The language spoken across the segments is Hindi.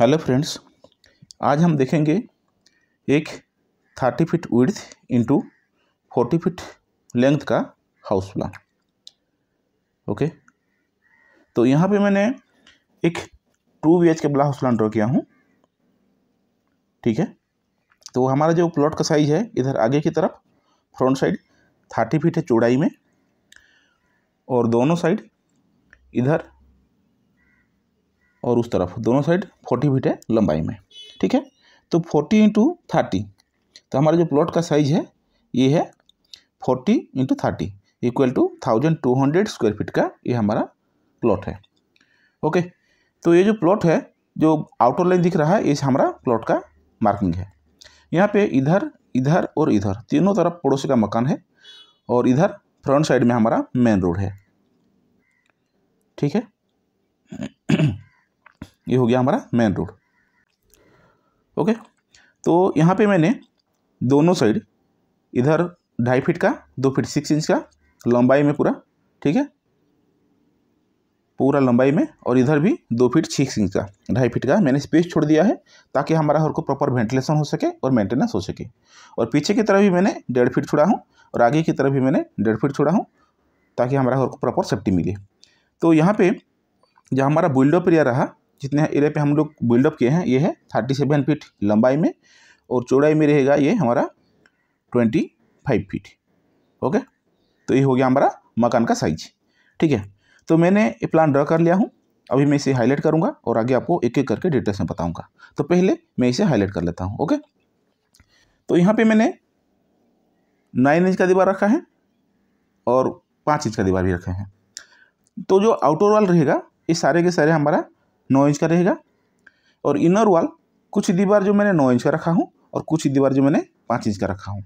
हेलो फ्रेंड्स आज हम देखेंगे एक thirty feet width into forty feet length का हाउस प्लान ओके तो यहाँ पे मैंने एक टू बी एच के बड़ा हाउस प्लान ड्रॉ किया हूँ ठीक है तो हमारा जो प्लॉट का साइज है इधर आगे की तरफ फ्रंट साइड थर्टी फिट है चौड़ाई में और दोनों साइड इधर और उस तरफ दोनों साइड फोर्टी फीट है लंबाई में ठीक है तो फोर्टी इंटू थर्टी तो हमारा जो प्लॉट का साइज है ये है forty into thirty equal to thousand two hundred square feet का ये हमारा प्लॉट है ओके तो ये जो प्लॉट है जो आउटर लाइन दिख रहा है ये हमारा प्लॉट का मार्किंग है यहाँ पे इधर इधर और इधर तीनों तरफ पड़ोसी का मकान है और इधर फ्रंट साइड में हमारा मेन रोड है ठीक है ये हो गया हमारा मेन रोड ओके तो यहाँ पे मैंने दोनों साइड इधर ढाई फीट का दो फीट सिक्स इंच का लंबाई में पूरा ठीक है पूरा लंबाई में और इधर भी दो फीट सिक्स इंच का ढाई फीट का मैंने स्पेस छोड़ दिया है ताकि हमारा हर को प्रॉपर वेंटिलेशन हो सके और मेंटेनेंस हो सके और पीछे की तरफ भी मैंने डेढ़ फीट छोड़ा हूँ और आगे की तरफ भी मैंने डेढ़ फीट छोड़ा हूँ ताकि हमारा हर को प्रॉपर सेफ्टी मिले तो यहाँ पे जहाँ हमारा बिल्डअप एरिया रहा जितने एरिया पे हम लोग बिल्डअप किए हैं ये है थर्टी सेवन फीट लंबाई में और चौड़ाई में रहेगा ये हमारा ट्वेंटी फाइव फीट ओके तो ये हो गया हमारा मकान का साइज ठीक है तो मैंने ये प्लान ड्रा कर लिया हूँ अभी मैं इसे हाईलाइट करूँगा और आगे आपको एक एक करके डिटेल्स में बताऊँगा तो पहले मैं इसे हाईलाइट कर लेता हूँ ओके तो यहाँ पर मैंने नाइन इंच का दीवार रखा है और पाँच इंच का दीवार भी रखे हैं तो जो आउटर वाल रहेगा ये सारे के सारे हमारा नौ इंच का रहेगा और इनर वॉल कुछ दीवार जो मैंने नौ इंच का रखा हूँ और कुछ दीवार जो मैंने पाँच इंच का रखा हूँ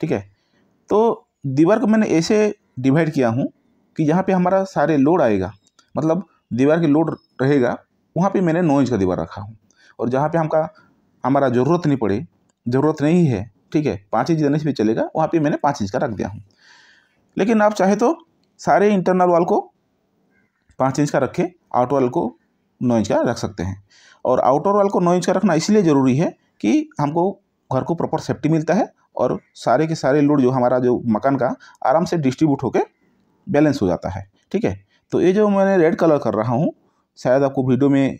ठीक है तो दीवार को मैंने ऐसे डिवाइड किया हूँ कि यहाँ पे हमारा सारे लोड आएगा मतलब दीवार के लोड रहेगा वहाँ पे मैंने नौ इंच का दीवार रखा हूँ और जहाँ पे हमका हमारा ज़रूरत नहीं पड़े ज़रूरत नहीं है ठीक है पाँच इंच देने से भी चलेगा वहाँ पे मैंने पाँच इंच का रख दिया हूँ लेकिन आप चाहे तो सारे इंटरनल वाल को पाँच इंच का रखें आउट वाल को नौ इंच का रख सकते हैं और आउटर वाल को नौ इंच का रखना इसलिए ज़रूरी है कि हमको घर को प्रॉपर सेफ्टी मिलता है और सारे के सारे लोड जो हमारा जो मकान का आराम से डिस्ट्रीब्यूट होकर बैलेंस हो जाता है ठीक है तो ये जो मैंने रेड कलर कर रहा हूँ शायद आपको वीडियो में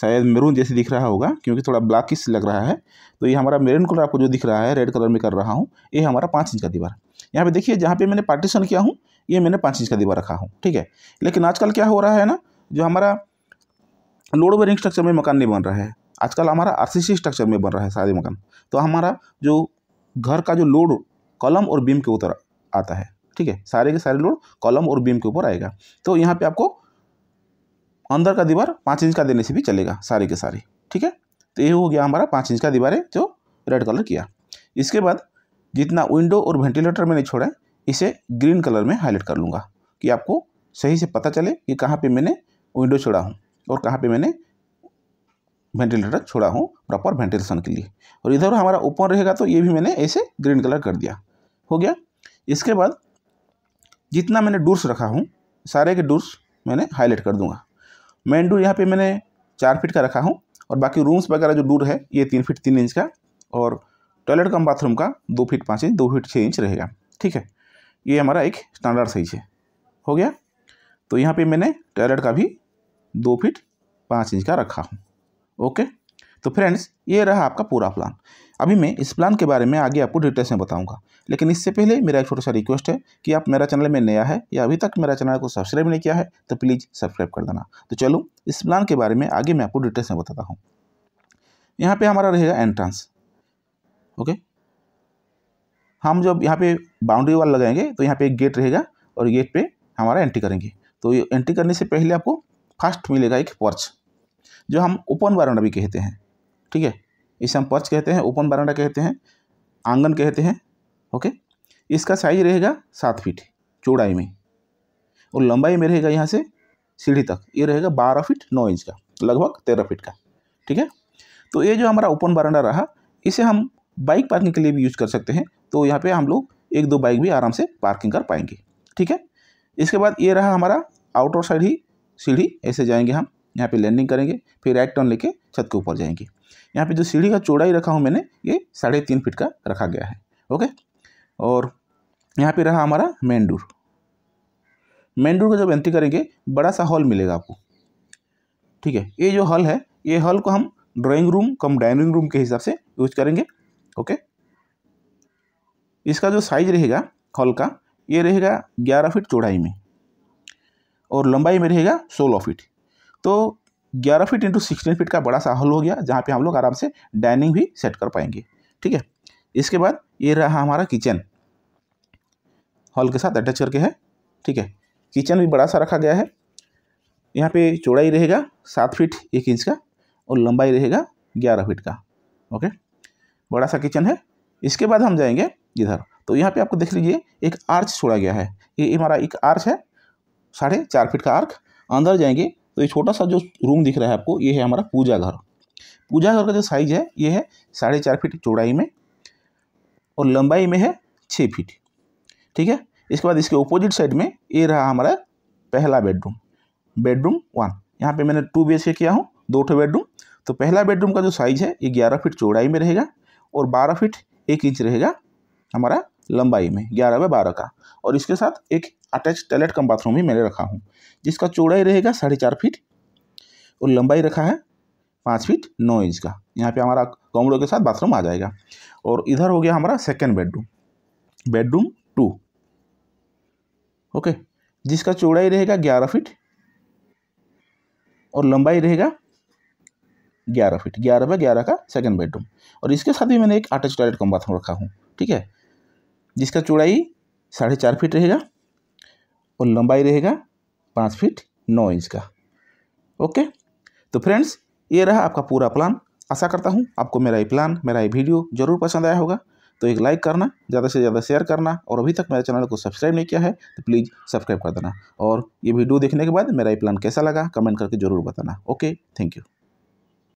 शायद मेरून जैसे दिख रहा होगा क्योंकि थोड़ा ब्लैकिश लग रहा है तो ये हमारा मेरून कलर आपको जो दिख रहा है रेड कलर में कर रहा हूँ ये हमारा पाँच इंच का दीवार यहाँ पे देखिए जहाँ पे मैंने पार्टीशन किया हूँ ये मैंने पाँच इंच का दीवार रखा हूँ ठीक है लेकिन आजकल क्या हो रहा है ना जो हमारा लोड बेरिंग स्ट्रक्चर में मकान नहीं बन रहा है आजकल हमारा आर स्ट्रक्चर में बन रहा है सारे मकान तो हमारा जो घर का जो लोड कॉलम और बीम के ऊपर आता है ठीक है सारे के सारे लोड कॉलम और बीम के ऊपर आएगा तो यहाँ पे आपको अंदर का दीवार पाँच इंच का देने से भी चलेगा सारे के सारे ठीक है तो ये हो गया हमारा पाँच इंच का दीवार है जो रेड कलर किया इसके बाद जितना विंडो और वेंटिलेटर मैंने छोड़ा है इसे ग्रीन कलर में हाईलाइट कर लूँगा कि आपको सही से पता चले कि कहाँ पर मैंने विंडो छोड़ा हूँ और कहाँ पे मैंने वेंटिलेटर छोड़ा हूँ प्रॉपर वेंटिलेशन के लिए और इधर हमारा ओपन रहेगा तो ये भी मैंने ऐसे ग्रीन कलर कर दिया हो गया इसके बाद जितना मैंने डूर्स रखा हूँ सारे के डूर्स मैंने हाईलाइट कर दूंगा मेन डूर यहाँ पे मैंने चार फीट का रखा हूँ और बाकी रूम्स वगैरह जो डूर है ये तीन फीट तीन इंच का और टॉयलेट कम बाथरूम का दो फीट पाँच इंच दो फीट छः इंच रहेगा ठीक है ये हमारा एक स्टैंडर्ड साइज है हो गया तो यहाँ पे मैंने टॉयलेट का भी दो फीट पाँच इंच का रखा हूँ ओके तो फ्रेंड्स ये रहा आपका पूरा प्लान अभी मैं इस प्लान के बारे में आगे आपको डिटेल्स में बताऊंगा लेकिन इससे पहले मेरा एक छोटा सा रिक्वेस्ट है कि आप मेरा चैनल में नया है या अभी तक मेरा चैनल को सब्सक्राइब नहीं किया है तो प्लीज़ सब्सक्राइब कर देना तो चलो इस प्लान के बारे में आगे मैं आपको डिटेल्स में बताता हूँ यहाँ पर हमारा रहेगा एंट्रांस ओके हम जब यहाँ पर बाउंड्री वाल लगाएंगे तो यहाँ पर एक गेट रहेगा और गेट पर हमारा एंट्री करेंगे तो एंट्री करने से पहले आपको फर्स्ट मिलेगा एक पर्च जो हम ओपन बारंडा भी कहते हैं ठीक है इसे हम पर्च कहते हैं ओपन बारंडा कहते हैं आंगन कहते हैं ओके इसका साइज रहेगा सात फीट चौड़ाई में और लंबाई में रहेगा यहाँ से सीढ़ी तक ये रहेगा बारह फीट नौ इंच का लगभग तेरह फीट का ठीक है तो ये जो हमारा ओपन बारंडा रहा इसे हम बाइक पार्किंग के लिए भी यूज कर सकते हैं तो यहाँ पे हम लोग एक दो बाइक भी आराम से पार्किंग कर पाएंगे ठीक है इसके बाद ये रहा हमारा आउटडोर साइड ही सीढ़ी ऐसे जाएंगे हम यहाँ पे लैंडिंग करेंगे फिर राइट टर्न लेके छत के ऊपर जाएंगे यहाँ पे जो सीढ़ी का चौड़ाई रखा हूँ मैंने ये साढ़े तीन फिट का रखा गया है ओके और यहाँ पे रहा हमारा मेन डोर मेन डोर को जब एंट्री करेंगे बड़ा सा हॉल मिलेगा आपको ठीक है ये जो हॉल है ये हॉल को हम drawing room cum dining room के हिसाब से यूज करेंगे ओके इसका जो साइज रहेगा हॉल का ये रहेगा ग्यारह फिट चौड़ाई में और लंबाई में रहेगा सोलह फीट तो ग्यारह फीट इंटू सिक्सटीन फीट का बड़ा सा हॉल हो गया जहाँ पे हम लोग आराम से डाइनिंग भी सेट कर पाएंगे ठीक है इसके बाद ये रहा हमारा किचन हॉल के साथ अटैच करके है ठीक है किचन भी बड़ा सा रखा गया है यहाँ पे चौड़ाई रहेगा सात फीट एक इंच का और लंबाई रहेगा ग्यारह फीट का ओके बड़ा सा किचन है इसके बाद हम जाएंगे इधर तो यहाँ पे आपको देख लीजिए एक आर्च छोड़ा गया है ये हमारा एक आर्च है साढ़े चार फीट का आर्क अंदर जाएंगे तो ये छोटा सा जो रूम दिख रहा है आपको ये है हमारा पूजा घर पूजा घर का जो साइज़ है ये है साढ़े चार फीट चौड़ाई में और लंबाई में है छः फीट ठीक है इसके बाद इसके ऑपोजिट साइड में ये रहा हमारा पहला बेडरूम बेडरूम वन यहाँ पर मैंने टू बी किया हूँ दो ठो बेडरूम तो पहला बेडरूम का जो साइज़ है ये ग्यारह फिट चौड़ाई में रहेगा और बारह फिट एक इंच रहेगा हमारा लंबाई में ग्यारह बाय बारह का और इसके साथ एक अटैच टॉयलेट कम बाथरूम ही मैंने रखा हूँ जिसका चौड़ाई रहेगा साढ़े चार फीट और लंबाई रखा है पाँच फीट नौ इंच का यहाँ पे हमारा कमरों के साथ बाथरूम आ जाएगा और इधर हो गया हमारा second bedroom bedroom two okay जिसका चौड़ाई रहेगा ग्यारह फीट और लंबाई रहेगा ग्यारह फीट ग्यारह बाय ग्यारह का सेकेंड बेडरूम और इसके साथ ही मैंने एक अटैच टॉयलेट कम बाथरूम रखा हूँ ठीक है जिसका चौड़ाई साढ़े चार फीट रहेगा और लंबाई रहेगा पाँच फीट नौ इंच का ओके तो फ्रेंड्स ये रहा आपका पूरा प्लान आशा करता हूँ आपको मेरा ये प्लान मेरा ये वीडियो ज़रूर पसंद आया होगा तो एक लाइक करना ज़्यादा से ज़्यादा शेयर करना और अभी तक मेरे चैनल को सब्सक्राइब नहीं किया है तो प्लीज़ सब्सक्राइब कर देना और ये वीडियो देखने के बाद मेरा ये प्लान कैसा लगा कमेंट करके ज़रूर बताना ओके थैंक यू